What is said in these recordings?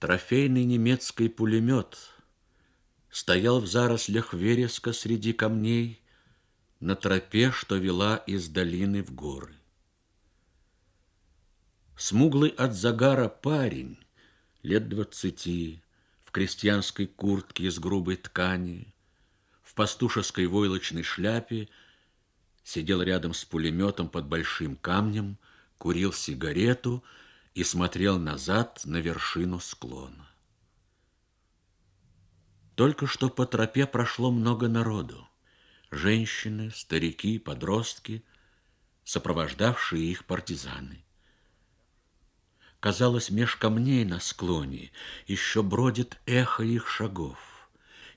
Трофейный немецкий пулемет стоял в зарослях вереска среди камней на тропе, что вела из долины в горы. Смуглый от загара парень, лет двадцати, в крестьянской куртке из грубой ткани, в пастушеской войлочной шляпе, сидел рядом с пулеметом под большим камнем, курил сигарету — и смотрел назад на вершину склона. Только что по тропе прошло много народу. Женщины, старики, подростки, сопровождавшие их партизаны. Казалось, меж камней на склоне еще бродит эхо их шагов,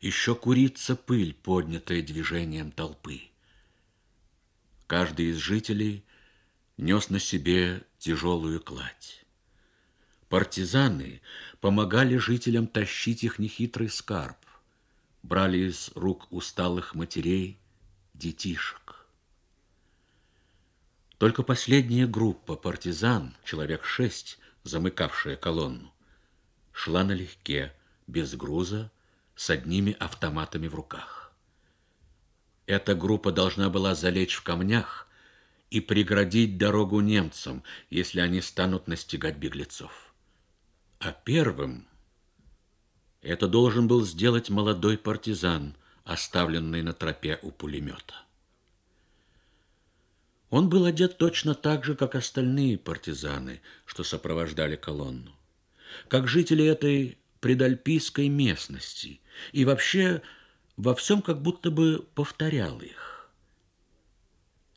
еще курится пыль, поднятая движением толпы. Каждый из жителей нес на себе тяжелую кладь. Партизаны помогали жителям тащить их нехитрый скарб, брали из рук усталых матерей детишек. Только последняя группа партизан, человек шесть, замыкавшая колонну, шла налегке, без груза, с одними автоматами в руках. Эта группа должна была залечь в камнях и преградить дорогу немцам, если они станут настигать беглецов а первым это должен был сделать молодой партизан, оставленный на тропе у пулемета. Он был одет точно так же, как остальные партизаны, что сопровождали колонну, как жители этой предальпийской местности, и вообще во всем как будто бы повторял их.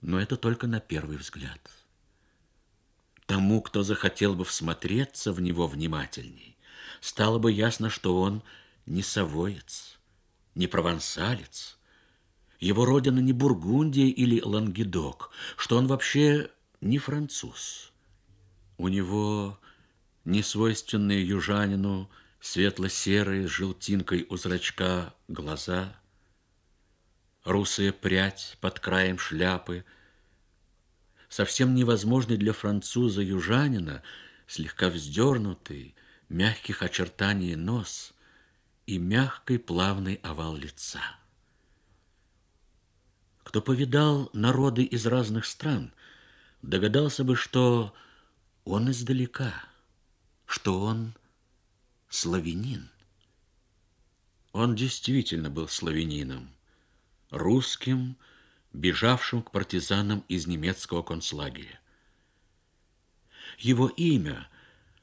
Но это только на первый взгляд – тому, кто захотел бы всмотреться в него внимательней, стало бы ясно, что он не совоец, не провансалец, его родина не Бургундия или Лангедок, что он вообще не француз. У него не свойственные южанину светло-серые с желтинкой у зрачка глаза, русая прядь под краем шляпы — совсем невозможный для француза-южанина, слегка вздернутый, мягких очертаний нос и мягкий плавный овал лица. Кто повидал народы из разных стран, догадался бы, что он издалека, что он славянин. Он действительно был славянином, русским, русским, бежавшим к партизанам из немецкого концлагеря. Его имя,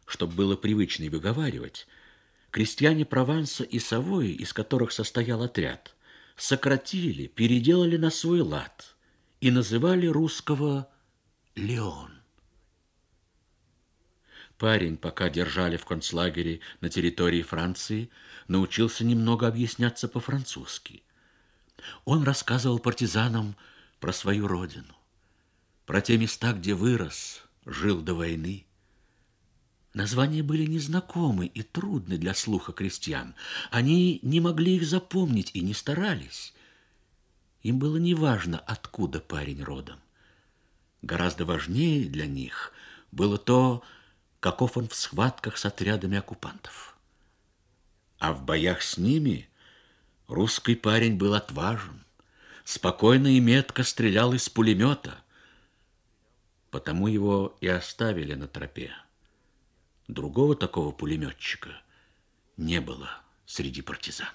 чтобы было привычно и выговаривать, крестьяне Прованса и Савои, из которых состоял отряд, сократили, переделали на свой лад и называли русского Леон. Парень, пока держали в концлагере на территории Франции, научился немного объясняться по-французски – он рассказывал партизанам про свою родину, про те места, где вырос, жил до войны. Названия были незнакомы и трудны для слуха крестьян. Они не могли их запомнить и не старались. Им было неважно, откуда парень родом. Гораздо важнее для них было то, каков он в схватках с отрядами оккупантов. А в боях с ними – Русский парень был отважен, спокойно и метко стрелял из пулемета, потому его и оставили на тропе. Другого такого пулеметчика не было среди партизан.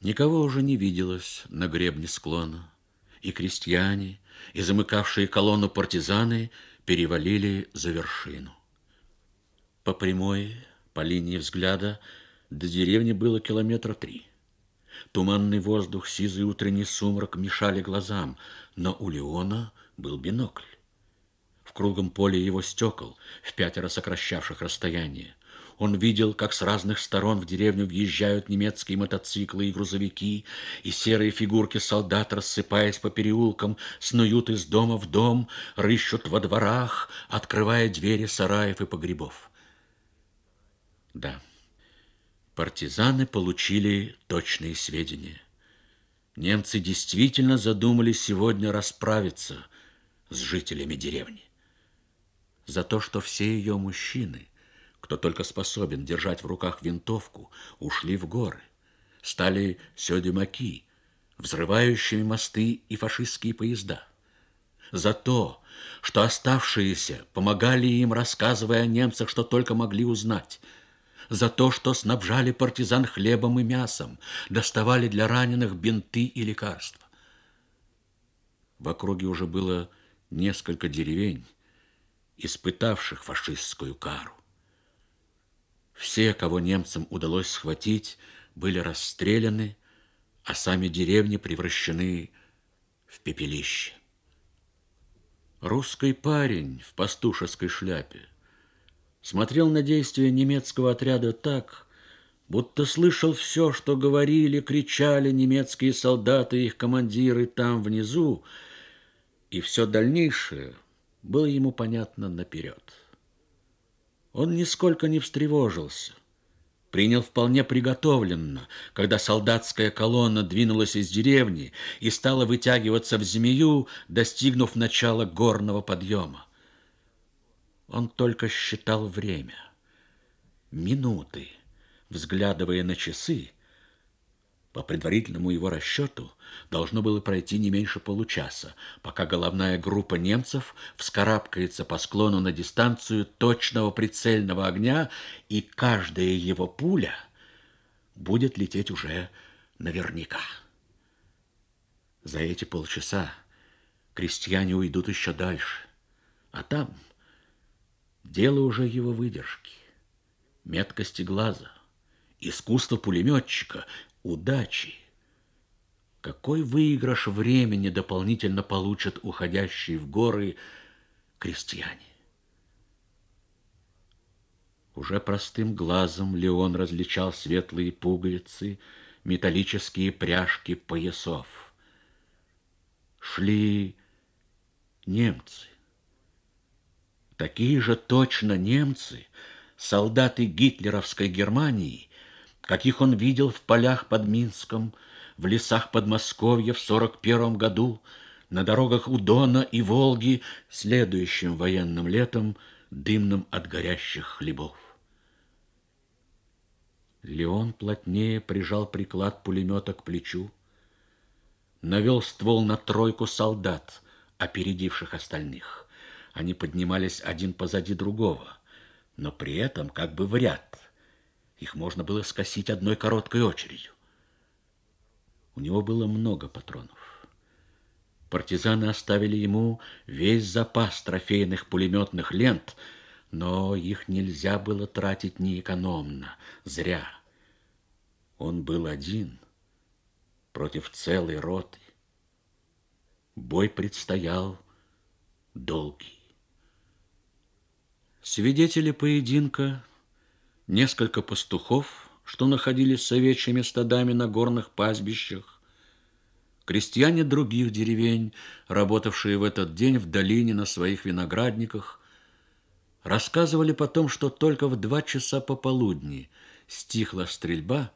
Никого уже не виделось на гребне склона. И крестьяне, и замыкавшие колонну партизаны перевалили за вершину. По прямой, по линии взгляда, до деревни было километра три. Туманный воздух, сизый утренний сумрак мешали глазам, но у Леона был бинокль. В кругом поле его стекол, в пятеро сокращавших расстояние. Он видел, как с разных сторон в деревню въезжают немецкие мотоциклы и грузовики, и серые фигурки солдат, рассыпаясь по переулкам, снуют из дома в дом, рыщут во дворах, открывая двери сараев и погребов. Да. Партизаны получили точные сведения. Немцы действительно задумали сегодня расправиться с жителями деревни. За то, что все ее мужчины, кто только способен держать в руках винтовку, ушли в горы, стали сёдемаки, взрывающими мосты и фашистские поезда. За то, что оставшиеся помогали им, рассказывая о немцах, что только могли узнать – за то, что снабжали партизан хлебом и мясом, доставали для раненых бинты и лекарства. В округе уже было несколько деревень, испытавших фашистскую кару. Все, кого немцам удалось схватить, были расстреляны, а сами деревни превращены в пепелище. Русский парень в пастушеской шляпе смотрел на действия немецкого отряда так, будто слышал все, что говорили, кричали немецкие солдаты и их командиры там внизу, и все дальнейшее было ему понятно наперед. Он нисколько не встревожился, принял вполне приготовленно, когда солдатская колонна двинулась из деревни и стала вытягиваться в змею, достигнув начала горного подъема. Он только считал время, минуты, взглядывая на часы. По предварительному его расчету должно было пройти не меньше получаса, пока головная группа немцев вскарабкается по склону на дистанцию точного прицельного огня, и каждая его пуля будет лететь уже наверняка. За эти полчаса крестьяне уйдут еще дальше, а там — Дело уже его выдержки, меткости глаза, искусства пулеметчика, удачи. Какой выигрыш времени дополнительно получат уходящие в горы крестьяне? Уже простым глазом Леон различал светлые пуговицы, металлические пряжки поясов. Шли немцы. Такие же точно немцы, солдаты гитлеровской Германии, каких он видел в полях под Минском, в лесах Подмосковья в 41 году, на дорогах у Дона и Волги следующим военным летом, дымным от горящих хлебов. Леон плотнее прижал приклад пулемета к плечу, навел ствол на тройку солдат, опередивших остальных. Они поднимались один позади другого, но при этом как бы в ряд. Их можно было скосить одной короткой очередью. У него было много патронов. Партизаны оставили ему весь запас трофейных пулеметных лент, но их нельзя было тратить неэкономно, зря. Он был один против целой роты. Бой предстоял долгий. Свидетели поединка, несколько пастухов, что находились с овечьими стадами на горных пастбищах, крестьяне других деревень, работавшие в этот день в долине на своих виноградниках, рассказывали потом, что только в два часа пополудни стихла стрельба,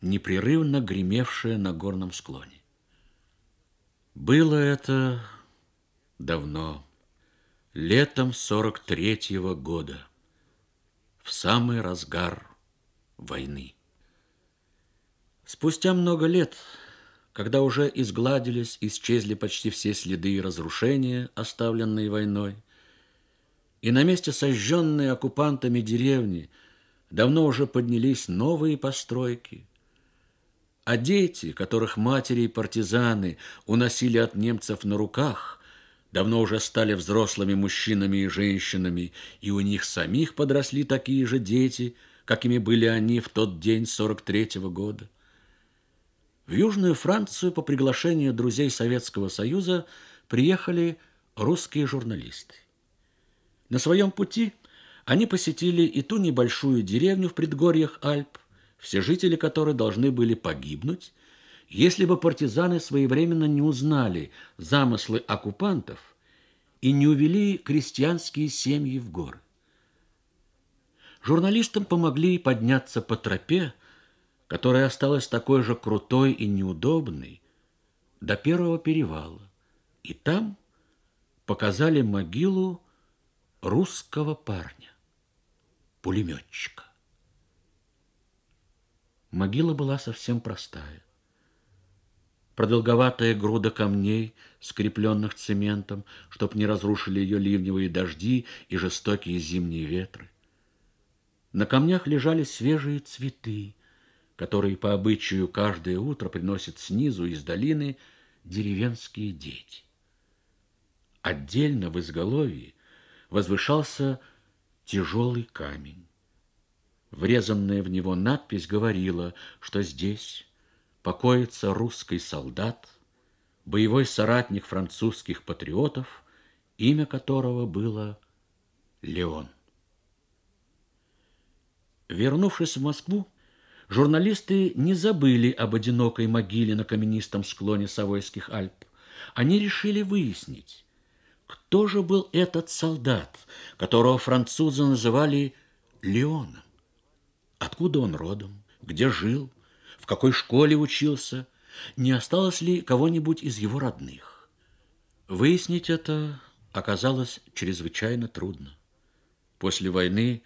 непрерывно гремевшая на горном склоне. Было это давно. Летом 43-го года, в самый разгар войны. Спустя много лет, когда уже изгладились, исчезли почти все следы и разрушения, оставленные войной, и на месте сожженной оккупантами деревни давно уже поднялись новые постройки, а дети, которых матери и партизаны уносили от немцев на руках – давно уже стали взрослыми мужчинами и женщинами, и у них самих подросли такие же дети, какими были они в тот день 43-го года. В Южную Францию по приглашению друзей Советского Союза приехали русские журналисты. На своем пути они посетили и ту небольшую деревню в предгорьях Альп, все жители которой должны были погибнуть, если бы партизаны своевременно не узнали замыслы оккупантов и не увели крестьянские семьи в горы. Журналистам помогли подняться по тропе, которая осталась такой же крутой и неудобной, до первого перевала. И там показали могилу русского парня, пулеметчика. Могила была совсем простая продолговатая груда камней, скрепленных цементом, чтоб не разрушили ее ливневые дожди и жестокие зимние ветры. На камнях лежали свежие цветы, которые по обычаю каждое утро приносят снизу из долины деревенские дети. Отдельно в изголовье возвышался тяжелый камень. Врезанная в него надпись говорила, что здесь покоится русский солдат, боевой соратник французских патриотов, имя которого было Леон. Вернувшись в Москву, журналисты не забыли об одинокой могиле на каменистом склоне Савойских Альп. Они решили выяснить, кто же был этот солдат, которого французы называли Леоном. Откуда он родом, где жил – в какой школе учился, не осталось ли кого-нибудь из его родных. Выяснить это оказалось чрезвычайно трудно. После войны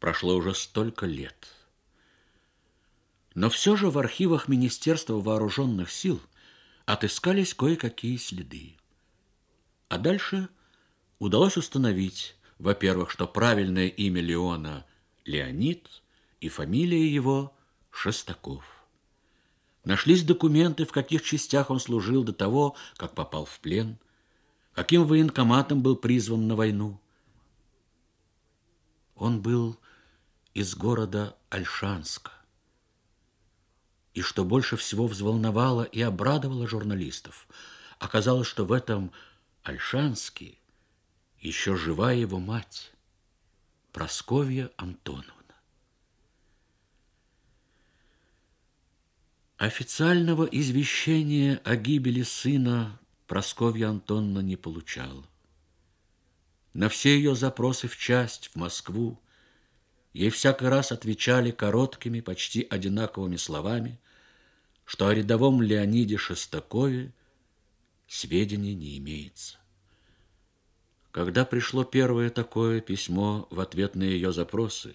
прошло уже столько лет. Но все же в архивах Министерства вооруженных сил отыскались кое-какие следы. А дальше удалось установить, во-первых, что правильное имя Леона – Леонид, и фамилия его – Шестаков. Нашлись документы, в каких частях он служил до того, как попал в плен, каким военкоматом был призван на войну. Он был из города Альшанска. И что больше всего взволновало и обрадовало журналистов, оказалось, что в этом Альшанске еще жива его мать, Просковья Антонова. Официального извещения о гибели сына Просковья Антонна не получал. На все ее запросы в часть, в Москву, ей всякий раз отвечали короткими, почти одинаковыми словами, что о рядовом Леониде Шестакове сведений не имеется. Когда пришло первое такое письмо в ответ на ее запросы,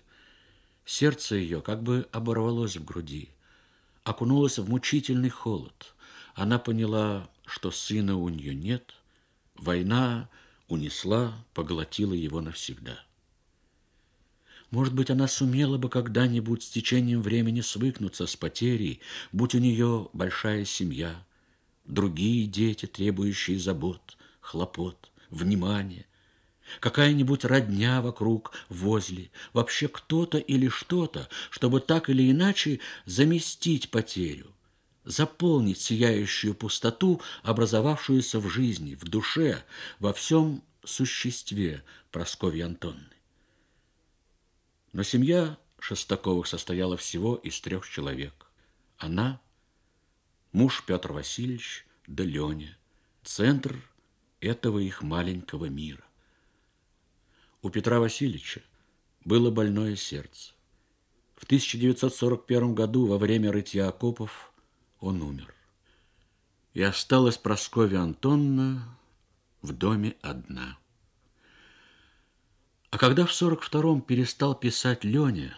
сердце ее как бы оборвалось в груди окунулась в мучительный холод. Она поняла, что сына у нее нет. Война унесла, поглотила его навсегда. Может быть, она сумела бы когда-нибудь с течением времени свыкнуться с потерей, будь у нее большая семья, другие дети, требующие забот, хлопот, внимания, какая-нибудь родня вокруг, возле, вообще кто-то или что-то, чтобы так или иначе заместить потерю, заполнить сияющую пустоту, образовавшуюся в жизни, в душе, во всем существе Прасковьи Антонны. Но семья Шестаковых состояла всего из трех человек. Она, муж Петр Васильевич, да Леня, центр этого их маленького мира. У Петра Васильевича было больное сердце. В 1941 году во время рытья окопов он умер. И осталась Прасковья Антонна в доме одна. А когда в 42-м перестал писать Леня,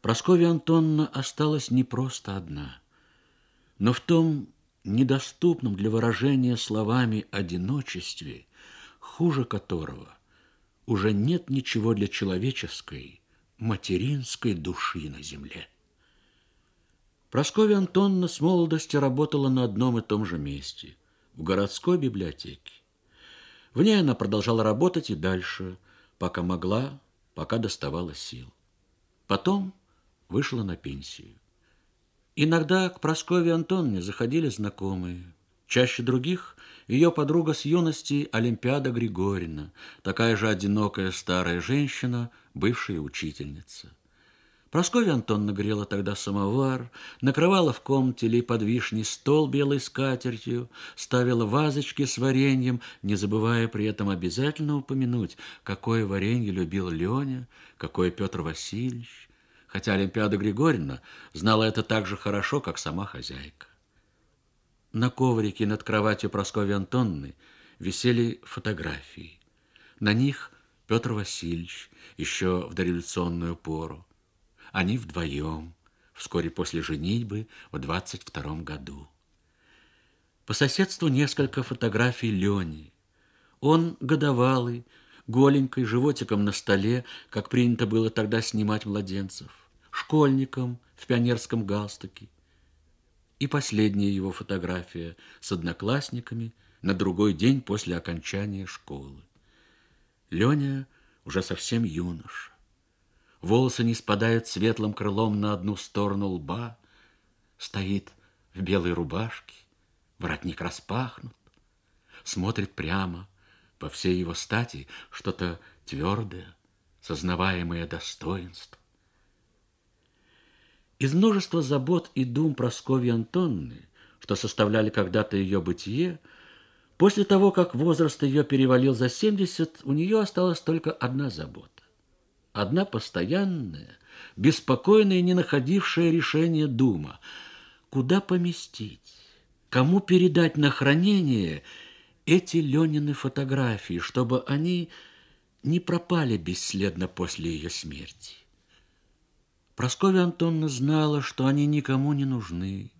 Прасковья Антонна осталась не просто одна, но в том недоступном для выражения словами одиночестве, хуже которого уже нет ничего для человеческой, материнской души на земле. Прасковья Антонна с молодости работала на одном и том же месте, в городской библиотеке. В ней она продолжала работать и дальше, пока могла, пока доставала сил. Потом вышла на пенсию. Иногда к Прасковье Антонне заходили знакомые – Чаще других ее подруга с юности Олимпиада Григорьевна, такая же одинокая старая женщина, бывшая учительница. Прасковья Антонна грела тогда самовар, накрывала в комнате ли под вишней стол белой скатертью, ставила вазочки с вареньем, не забывая при этом обязательно упомянуть, какое варенье любил Леня, какое Петр Васильевич, хотя Олимпиада Григорьевна знала это так же хорошо, как сама хозяйка. На коврике над кроватью Прасковьи Антонны висели фотографии. На них Петр Васильевич еще в дореволюционную пору. Они вдвоем, вскоре после женитьбы в 22 году. По соседству несколько фотографий Лени. Он годовалый, голенькой, животиком на столе, как принято было тогда снимать младенцев, школьником в пионерском галстуке, и последняя его фотография с одноклассниками на другой день после окончания школы. Леня уже совсем юноша. Волосы не спадают светлым крылом на одну сторону лба, стоит в белой рубашке, воротник распахнут, смотрит прямо, по всей его стати что-то твердое, сознаваемое достоинство. Из множества забот и дум Прасковьи Антонны, что составляли когда-то ее бытие, после того, как возраст ее перевалил за 70, у нее осталась только одна забота. Одна постоянная, беспокойная и не находившая решения дума. Куда поместить? Кому передать на хранение эти Ленины фотографии, чтобы они не пропали бесследно после ее смерти? Прасковья Антонна знала, что они никому не нужны,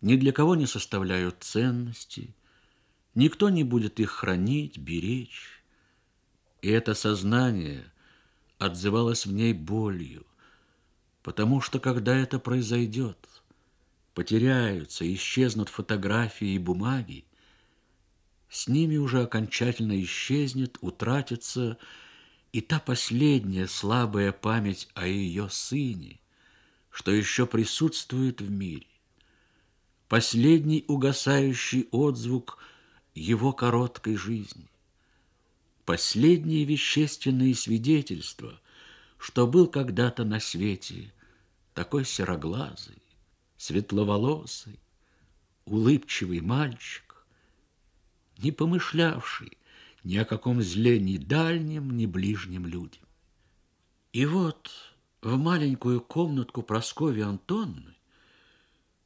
ни для кого не составляют ценности, никто не будет их хранить, беречь. И это сознание отзывалось в ней болью, потому что когда это произойдет, потеряются, исчезнут фотографии и бумаги, с ними уже окончательно исчезнет, утратится и та последняя слабая память о ее сыне, что еще присутствует в мире, последний угасающий отзвук его короткой жизни, последние вещественные свидетельства, что был когда-то на свете такой сероглазый, светловолосый, улыбчивый мальчик, не помышлявший ни о каком зле ни дальнем, ни ближнем люди. И вот в маленькую комнатку Прасковьи Антонны,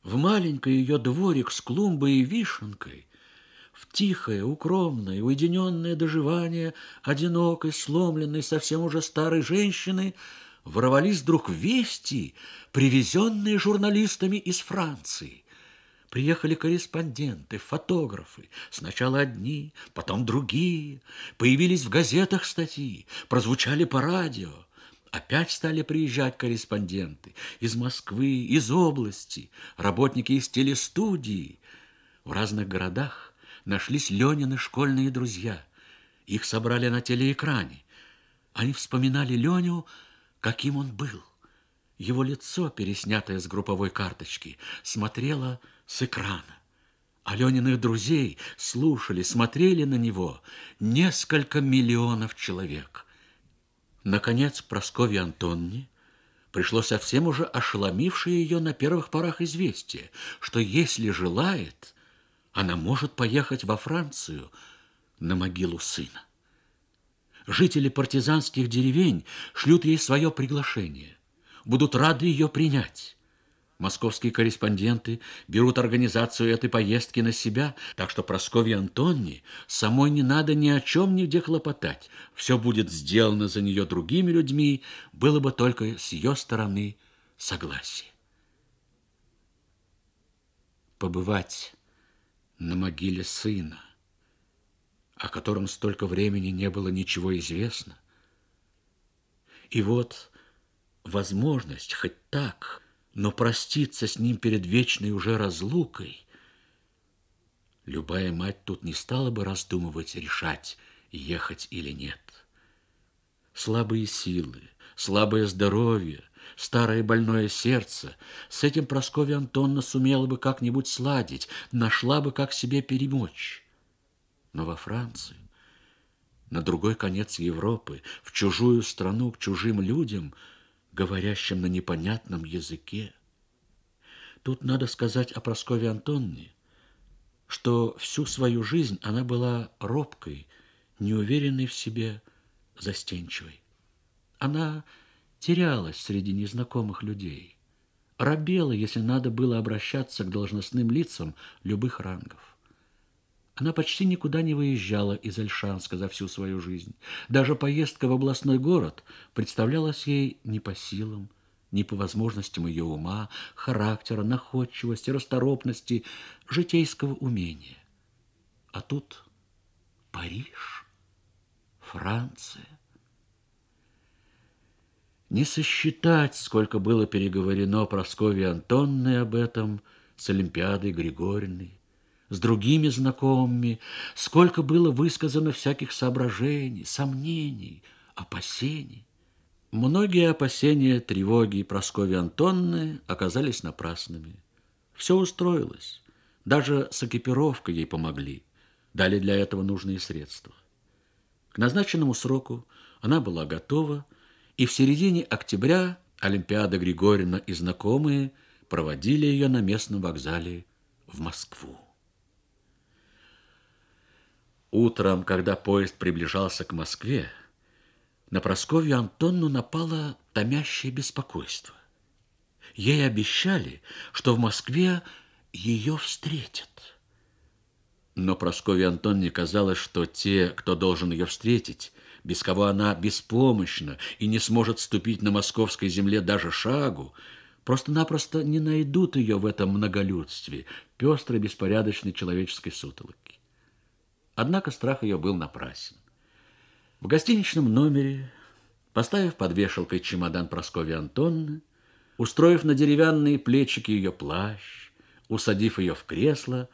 в маленький ее дворик с клумбой и вишенкой, в тихое, укромное, уединенное доживание одинокой, сломленной, совсем уже старой женщины ворвались вдруг вести, привезенные журналистами из Франции. Приехали корреспонденты, фотографы. Сначала одни, потом другие. Появились в газетах статьи, прозвучали по радио. Опять стали приезжать корреспонденты из Москвы, из области, работники из телестудии. В разных городах нашлись Ленины школьные друзья. Их собрали на телеэкране. Они вспоминали Леню, каким он был. Его лицо, переснятое с групповой карточки, смотрело с экрана. Алёниных друзей слушали, смотрели на него несколько миллионов человек. Наконец, Прасковье Антонне пришло совсем уже ошеломившее ее на первых порах известие, что если желает, она может поехать во Францию на могилу сына. Жители партизанских деревень шлют ей свое приглашение, будут рады ее принять. Московские корреспонденты берут организацию этой поездки на себя, так что Прасковье Антонне самой не надо ни о чем нигде хлопотать. Все будет сделано за нее другими людьми, было бы только с ее стороны согласие. Побывать на могиле сына, о котором столько времени не было ничего известно. И вот возможность хоть так – но проститься с ним перед вечной уже разлукой. Любая мать тут не стала бы раздумывать, решать, ехать или нет. Слабые силы, слабое здоровье, старое больное сердце. С этим Прасковья Антонна сумела бы как-нибудь сладить, нашла бы, как себе перемочь. Но во Франции, на другой конец Европы, в чужую страну, к чужим людям – говорящим на непонятном языке. Тут надо сказать о Прасковье Антонне, что всю свою жизнь она была робкой, неуверенной в себе, застенчивой. Она терялась среди незнакомых людей, робела, если надо было обращаться к должностным лицам любых рангов. Она почти никуда не выезжала из Альшанска за всю свою жизнь. Даже поездка в областной город представлялась ей не по силам, не по возможностям ее ума, характера, находчивости, расторопности, житейского умения. А тут Париж, Франция. Не сосчитать, сколько было переговорено Прасковье Антонной об этом с Олимпиадой Григорьевной с другими знакомыми, сколько было высказано всяких соображений, сомнений, опасений. Многие опасения, тревоги Прасковьи Антонны оказались напрасными. Все устроилось. Даже с экипировкой ей помогли. Дали для этого нужные средства. К назначенному сроку она была готова, и в середине октября Олимпиада Григорьевна и знакомые проводили ее на местном вокзале в Москву. Утром, когда поезд приближался к Москве, на Просковью Антонну напало томящее беспокойство. Ей обещали, что в Москве ее встретят. Но Прасковье Антонне казалось, что те, кто должен ее встретить, без кого она беспомощна и не сможет ступить на московской земле даже шагу, просто-напросто не найдут ее в этом многолюдстве, пестрой беспорядочной человеческой сутолоки. Однако страх ее был напрасен. В гостиничном номере, поставив под вешалкой чемодан Прасковьи Антонны, устроив на деревянные плечики ее плащ, усадив ее в кресло,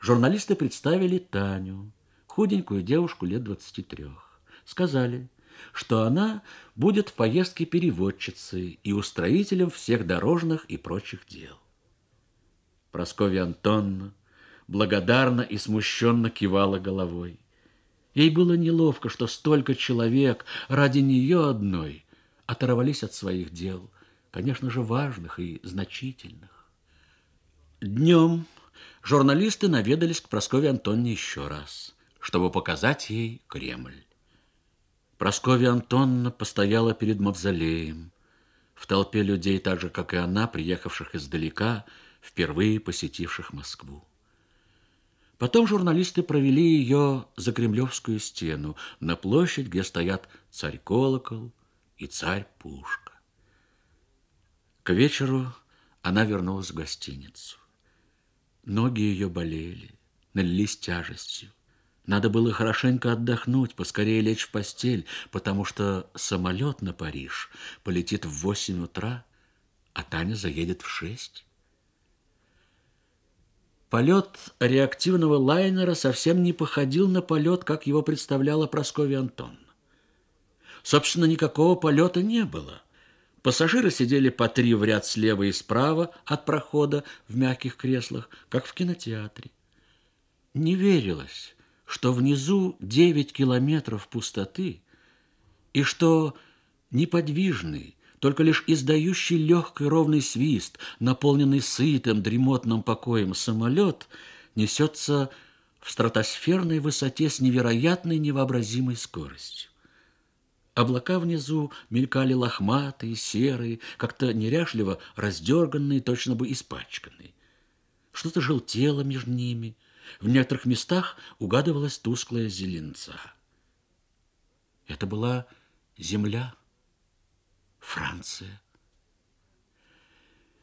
журналисты представили Таню, худенькую девушку лет двадцати трех. Сказали, что она будет в поездке переводчицей и устроителем всех дорожных и прочих дел. Прасковья Антонна благодарно и смущенно кивала головой. Ей было неловко, что столько человек ради нее одной оторвались от своих дел, конечно же, важных и значительных. Днем журналисты наведались к Прасковье Антонне еще раз, чтобы показать ей Кремль. Прасковья Антонна постояла перед мавзолеем. В толпе людей, так же, как и она, приехавших издалека, впервые посетивших Москву. Потом журналисты провели ее за Кремлевскую стену, на площадь, где стоят царь-колокол и царь-пушка. К вечеру она вернулась в гостиницу. Ноги ее болели, налились тяжестью. Надо было хорошенько отдохнуть, поскорее лечь в постель, потому что самолет на Париж полетит в восемь утра, а Таня заедет в шесть. Полет реактивного лайнера совсем не походил на полет, как его представляла Прасковья Антон. Собственно, никакого полета не было. Пассажиры сидели по три в ряд слева и справа от прохода в мягких креслах, как в кинотеатре. Не верилось, что внизу девять километров пустоты и что неподвижный, только лишь издающий легкий ровный свист, наполненный сытым дремотным покоем самолет, несется в стратосферной высоте с невероятной невообразимой скоростью. Облака внизу мелькали лохматые, серые, как-то неряшливо раздерганные, точно бы испачканные. Что-то желтело между ними. В некоторых местах угадывалась тусклая зеленца. Это была земля. Франция.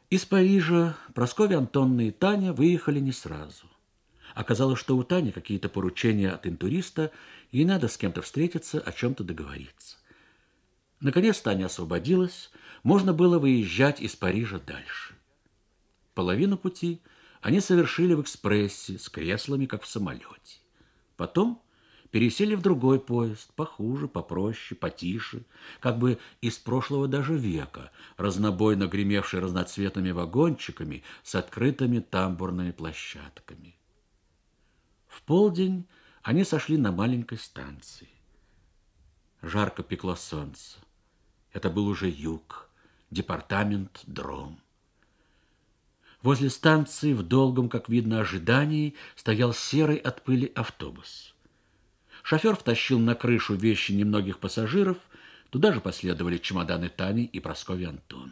Из Парижа Прасковья Антонна и Таня выехали не сразу. Оказалось, что у Тани какие-то поручения от интуриста, ей надо с кем-то встретиться, о чем-то договориться. Наконец Таня освободилась, можно было выезжать из Парижа дальше. Половину пути они совершили в экспрессе с креслами, как в самолете. Потом пересели в другой поезд, похуже, попроще, потише, как бы из прошлого даже века, разнобойно гремевший разноцветными вагончиками с открытыми тамбурными площадками. В полдень они сошли на маленькой станции. Жарко пекло солнце. Это был уже юг, департамент Дром. Возле станции в долгом, как видно, ожидании стоял серый от пыли автобус. Шофер втащил на крышу вещи немногих пассажиров. Туда же последовали чемоданы Тани и Прасковьи Антонны.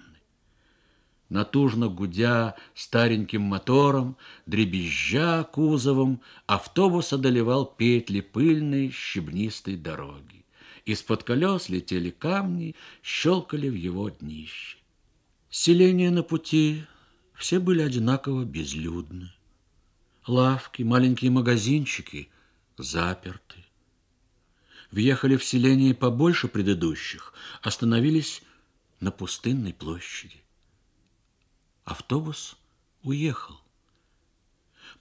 Натужно гудя стареньким мотором, дребезжа кузовом, автобус одолевал петли пыльной щебнистой дороги. Из-под колес летели камни, щелкали в его днище. Селения на пути все были одинаково безлюдны. Лавки, маленькие магазинчики заперты въехали в селение побольше предыдущих, остановились на пустынной площади. Автобус уехал.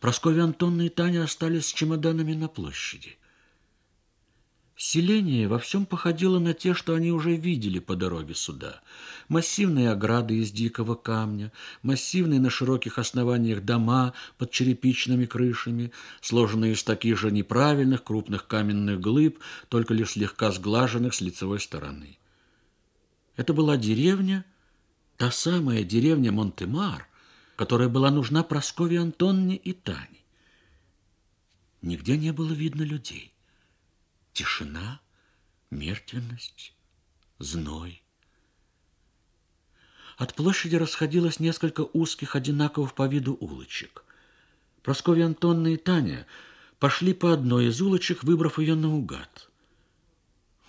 Прасковья Антонна и Таня остались с чемоданами на площади. Селение во всем походило на те, что они уже видели по дороге сюда. Массивные ограды из дикого камня, массивные на широких основаниях дома под черепичными крышами, сложенные из таких же неправильных крупных каменных глыб, только лишь слегка сглаженных с лицевой стороны. Это была деревня, та самая деревня Монтемар, которая была нужна Прасковье Антонне и Тане. Нигде не было видно людей. Тишина, мертвенность, зной. От площади расходилось несколько узких, одинаковых по виду улочек. Прасковья Антонна и Таня пошли по одной из улочек, выбрав ее наугад.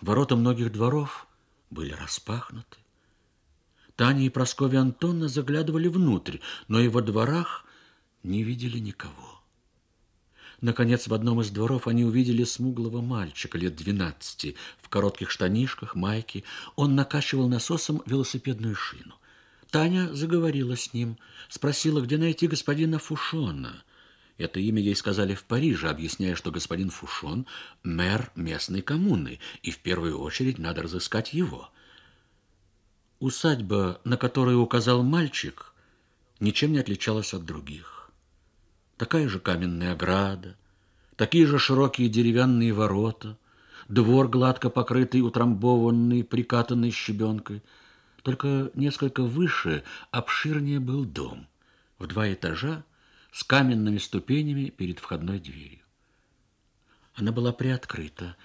Ворота многих дворов были распахнуты. Таня и Прасковья Антонна заглядывали внутрь, но и во дворах не видели никого. Наконец, в одном из дворов они увидели смуглого мальчика лет двенадцати в коротких штанишках, майке. Он накачивал насосом велосипедную шину. Таня заговорила с ним, спросила, где найти господина Фушона. Это имя ей сказали в Париже, объясняя, что господин Фушон – мэр местной коммуны, и в первую очередь надо разыскать его. Усадьба, на которую указал мальчик, ничем не отличалась от других. Такая же каменная ограда, такие же широкие деревянные ворота, двор, гладко покрытый, утрамбованный, прикатанный щебенкой. Только несколько выше, обширнее был дом, в два этажа, с каменными ступенями перед входной дверью. Она была приоткрыта.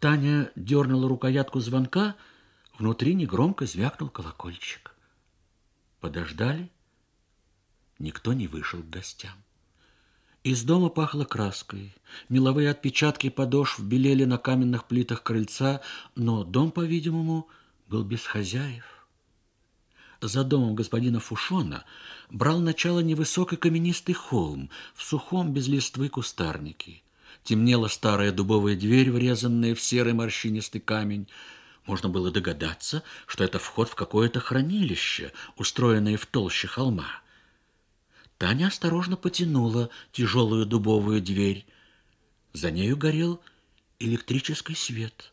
Таня дернула рукоятку звонка, внутри негромко звякнул колокольчик. Подождали, никто не вышел к гостям. Из дома пахло краской. Меловые отпечатки подошв белели на каменных плитах крыльца, но дом, по-видимому, был без хозяев. За домом господина Фушона брал начало невысокий каменистый холм в сухом без листвы кустарнике. Темнела старая дубовая дверь, врезанная в серый морщинистый камень. Можно было догадаться, что это вход в какое-то хранилище, устроенное в толще холма. Таня осторожно потянула тяжелую дубовую дверь. За нею горел электрический свет.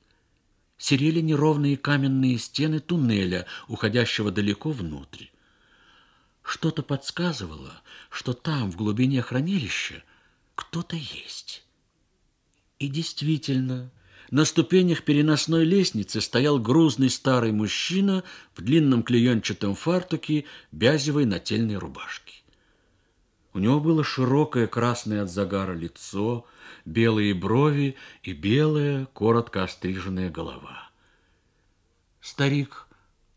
Серели неровные каменные стены туннеля, уходящего далеко внутрь. Что-то подсказывало, что там, в глубине хранилища, кто-то есть. И действительно, на ступенях переносной лестницы стоял грузный старый мужчина в длинном клеенчатом фартуке, бязевой нательной рубашки. У него было широкое красное от загара лицо, белые брови и белая, коротко остриженная голова. Старик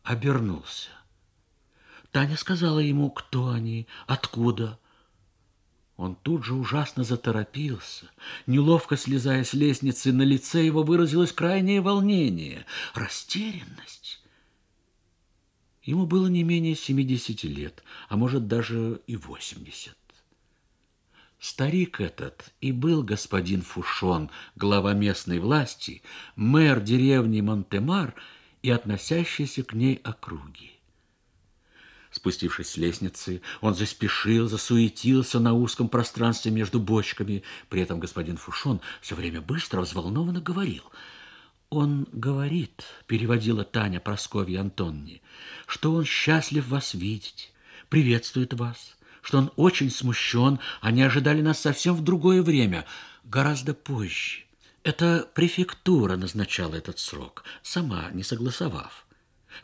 обернулся. Таня сказала ему, кто они, откуда. Он тут же ужасно заторопился. Неловко слезая с лестницы, на лице его выразилось крайнее волнение, растерянность. Ему было не менее семидесяти лет, а может даже и восемьдесят. Старик этот и был господин Фушон, глава местной власти, мэр деревни Монтемар и относящийся к ней округи. Спустившись с лестницы, он заспешил, засуетился на узком пространстве между бочками. При этом господин Фушон все время быстро, взволнованно говорил. «Он говорит», — переводила Таня Прасковья Антонни, — «что он счастлив вас видеть, приветствует вас» что он очень смущен. Они ожидали нас совсем в другое время, гораздо позже. Это префектура назначала этот срок, сама не согласовав.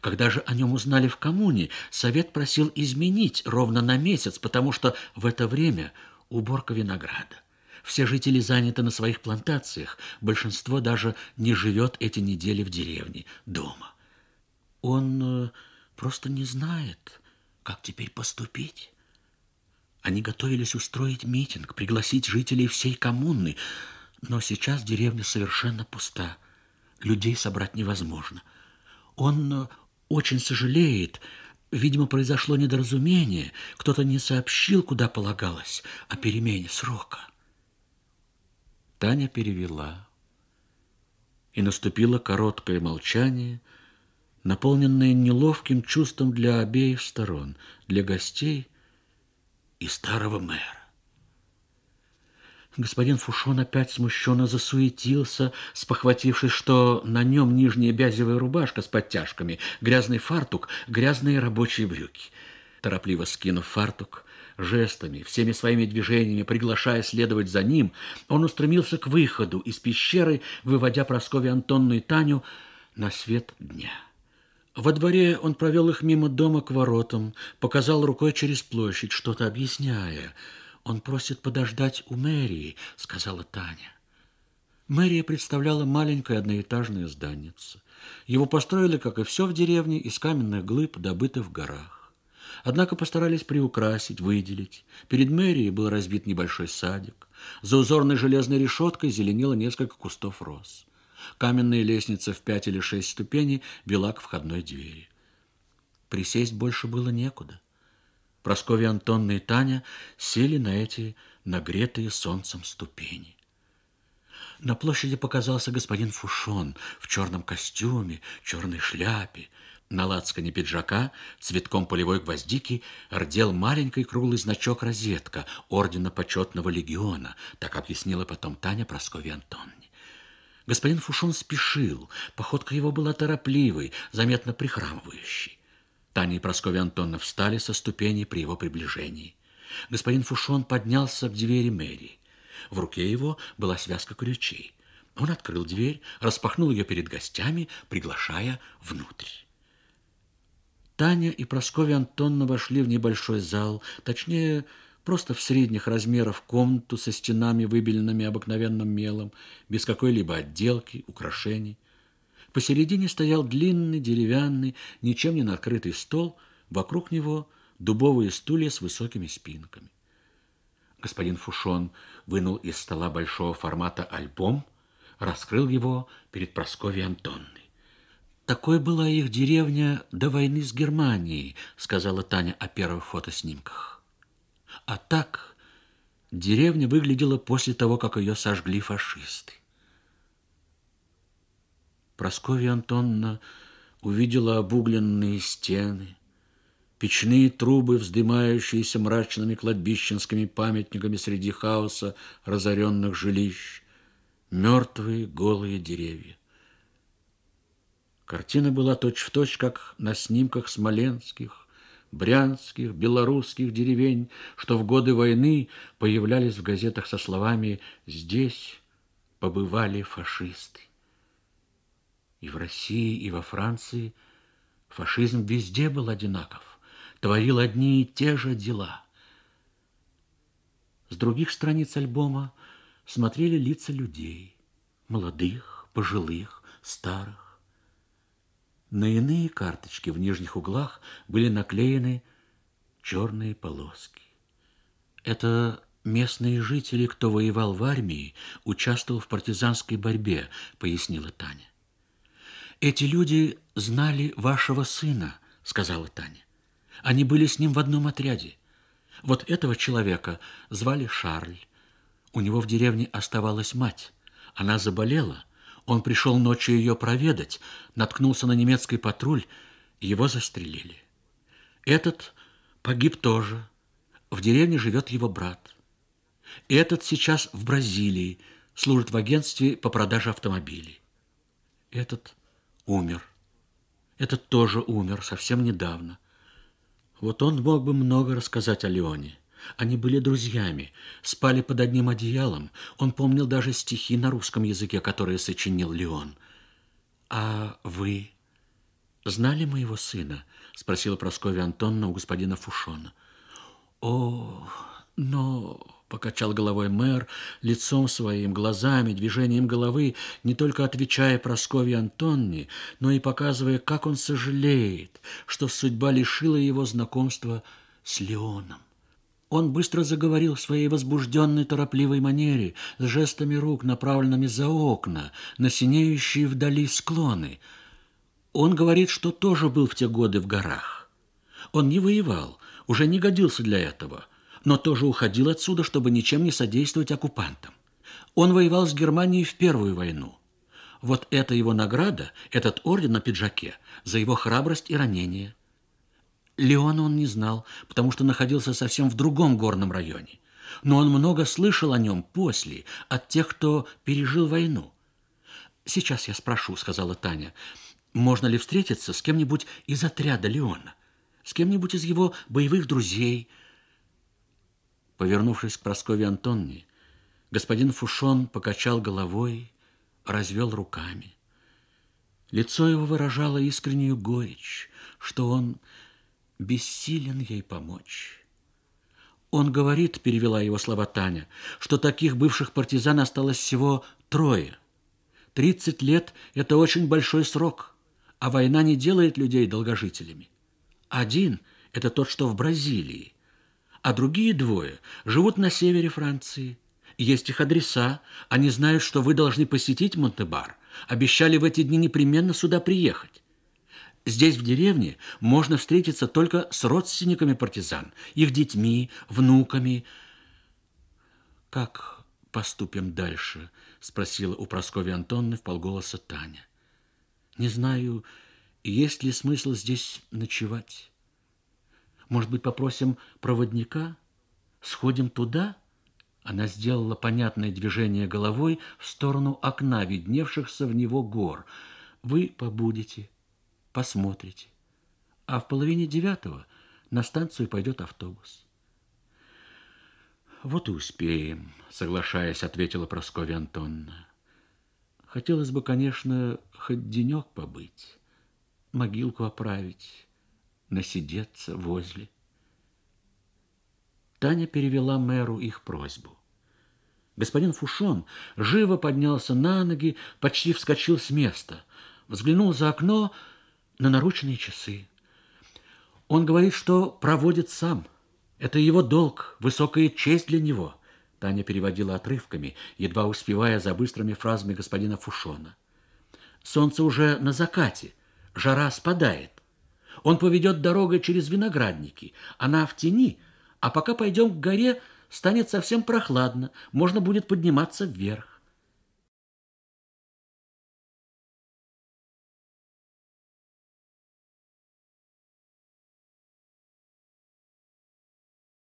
Когда же о нем узнали в коммуне, совет просил изменить ровно на месяц, потому что в это время уборка винограда. Все жители заняты на своих плантациях, большинство даже не живет эти недели в деревне, дома. Он э, просто не знает, как теперь поступить. Они готовились устроить митинг, пригласить жителей всей коммуны, но сейчас деревня совершенно пуста. Людей собрать невозможно. Он э, очень сожалеет. Видимо, произошло недоразумение. Кто-то не сообщил, куда полагалось, о перемене срока. Таня перевела. И наступило короткое молчание, наполненное неловким чувством для обеих сторон, для гостей – и старого мэра. Господин Фушон опять смущенно засуетился, спохватившись, что на нем нижняя бязевая рубашка с подтяжками, грязный фартук, грязные рабочие брюки. Торопливо скинув фартук, жестами, всеми своими движениями, приглашая следовать за ним, он устремился к выходу из пещеры, выводя Прасковью Антонну и Таню на свет дня. Во дворе он провел их мимо дома к воротам, показал рукой через площадь, что-то объясняя. «Он просит подождать у мэрии», — сказала Таня. Мэрия представляла маленькое одноэтажное зданице. Его построили, как и все в деревне, из каменных глыб, добытых в горах. Однако постарались приукрасить, выделить. Перед мэрией был разбит небольшой садик. За узорной железной решеткой зеленело несколько кустов роз. Каменная лестница в пять или шесть ступеней вела к входной двери. Присесть больше было некуда. Прасковья Антонна и Таня сели на эти нагретые солнцем ступени. На площади показался господин Фушон в черном костюме, черной шляпе. На лацкане пиджака цветком полевой гвоздики рдел маленький круглый значок «Розетка» Ордена Почетного Легиона, так объяснила потом Таня Прасковье Антонне. Господин Фушон спешил, походка его была торопливой, заметно прихрамывающей. Таня и Прасковья Антоновна встали со ступеней при его приближении. Господин Фушон поднялся к двери мэрии. В руке его была связка ключей. Он открыл дверь, распахнул ее перед гостями, приглашая внутрь. Таня и Прасковья Антоновна вошли в небольшой зал, точнее, просто в средних размеров комнату со стенами, выбеленными обыкновенным мелом, без какой-либо отделки, украшений. Посередине стоял длинный деревянный, ничем не накрытый стол, вокруг него дубовые стулья с высокими спинками. Господин Фушон вынул из стола большого формата альбом, раскрыл его перед Прасковьей Антонной. «Такой была их деревня до войны с Германией», — сказала Таня о первых фотоснимках. А так деревня выглядела после того, как ее сожгли фашисты. Просковья Антонна увидела обугленные стены, печные трубы, вздымающиеся мрачными кладбищенскими памятниками среди хаоса разоренных жилищ, мертвые голые деревья. Картина была точь-в-точь, точь, как на снимках смоленских, брянских, белорусских деревень, что в годы войны появлялись в газетах со словами «Здесь побывали фашисты». И в России, и во Франции фашизм везде был одинаков, творил одни и те же дела. С других страниц альбома смотрели лица людей, молодых, пожилых, старых. На иные карточки в нижних углах были наклеены черные полоски. Это местные жители, кто воевал в армии, участвовал в партизанской борьбе, пояснила Таня. Эти люди знали вашего сына, сказала Таня. Они были с ним в одном отряде. Вот этого человека звали Шарль. У него в деревне оставалась мать. Она заболела, он пришел ночью ее проведать, наткнулся на немецкий патруль, его застрелили. Этот погиб тоже. В деревне живет его брат. Этот сейчас в Бразилии, служит в агентстве по продаже автомобилей. Этот умер. Этот тоже умер совсем недавно. Вот он мог бы много рассказать о Леоне. Они были друзьями, спали под одним одеялом. Он помнил даже стихи на русском языке, которые сочинил Леон. «А вы знали моего сына?» — спросила Прасковья Антонна у господина Фушона. «О, но...» — покачал головой мэр, лицом своим, глазами, движением головы, не только отвечая Прасковье Антонне, но и показывая, как он сожалеет, что судьба лишила его знакомства с Леоном. Он быстро заговорил в своей возбужденной торопливой манере, с жестами рук, направленными за окна, на синеющие вдали склоны. Он говорит, что тоже был в те годы в горах. Он не воевал, уже не годился для этого, но тоже уходил отсюда, чтобы ничем не содействовать оккупантам. Он воевал с Германией в Первую войну. Вот это его награда, этот орден на пиджаке, за его храбрость и ранение – Леона он не знал, потому что находился совсем в другом горном районе. Но он много слышал о нем после, от тех, кто пережил войну. «Сейчас я спрошу», — сказала Таня, — «можно ли встретиться с кем-нибудь из отряда Леона? С кем-нибудь из его боевых друзей?» Повернувшись к Прасковье Антонне, господин Фушон покачал головой, развел руками. Лицо его выражало искреннюю горечь, что он бессилен ей помочь. Он говорит, перевела его слова Таня, что таких бывших партизан осталось всего трое. Тридцать лет – это очень большой срок, а война не делает людей долгожителями. Один – это тот, что в Бразилии, а другие двое живут на севере Франции. Есть их адреса, они знают, что вы должны посетить Монтебар, обещали в эти дни непременно сюда приехать. Здесь, в деревне, можно встретиться только с родственниками партизан, их детьми, внуками. «Как поступим дальше?» – спросила у Прасковьи Антонны полголоса Таня. «Не знаю, есть ли смысл здесь ночевать. Может быть, попросим проводника? Сходим туда?» Она сделала понятное движение головой в сторону окна, видневшихся в него гор. «Вы побудете» посмотрите. А в половине девятого на станцию пойдет автобус. Вот и успеем, соглашаясь, ответила Прасковья Антонна. Хотелось бы, конечно, хоть денек побыть, могилку оправить, насидеться возле. Таня перевела мэру их просьбу. Господин Фушон живо поднялся на ноги, почти вскочил с места, взглянул за окно — на наручные часы. Он говорит, что проводит сам. Это его долг, высокая честь для него. Таня переводила отрывками, едва успевая за быстрыми фразами господина Фушона. Солнце уже на закате, жара спадает. Он поведет дорогой через виноградники, она в тени, а пока пойдем к горе, станет совсем прохладно, можно будет подниматься вверх.